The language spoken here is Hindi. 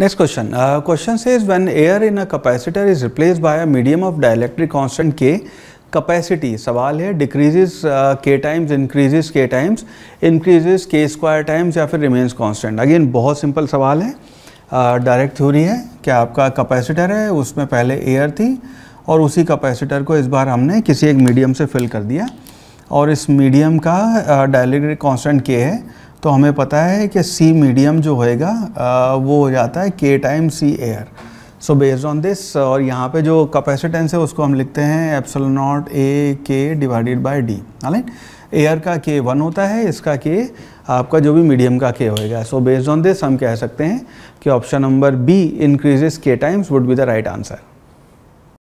नेक्स्ट क्वेश्चन क्वेश्चन से is when air in a capacitor is replace by a medium of dielectric constant K capacity सवाल है decreases K times increases K times increases K square times या फिर रिमेन्स कॉन्स्टेंट अगेन बहुत सिंपल सवाल है डायरेक्ट uh, थ्योरी है क्या आपका कैपेसिटर है उसमें पहले एयर थी और उसी कैपेसिटर को इस बार हमने किसी एक मीडियम से फिल कर दिया और इस मीडियम का डायलैक्ट्रिक कॉन्स्टेंट के है तो हमें पता है कि सी मीडियम जो होएगा वो हो जाता है K time C air so based on this और यहाँ पे जो कैपेसिटेंस है उसको हम लिखते हैं एप्सल naught A K divided by D right air का के वन होता है इसका के आपका जो भी मीडियम का के होएगा सो बेस्ड ऑन दिस हम कह सकते हैं कि option number B increases K times would be the right answer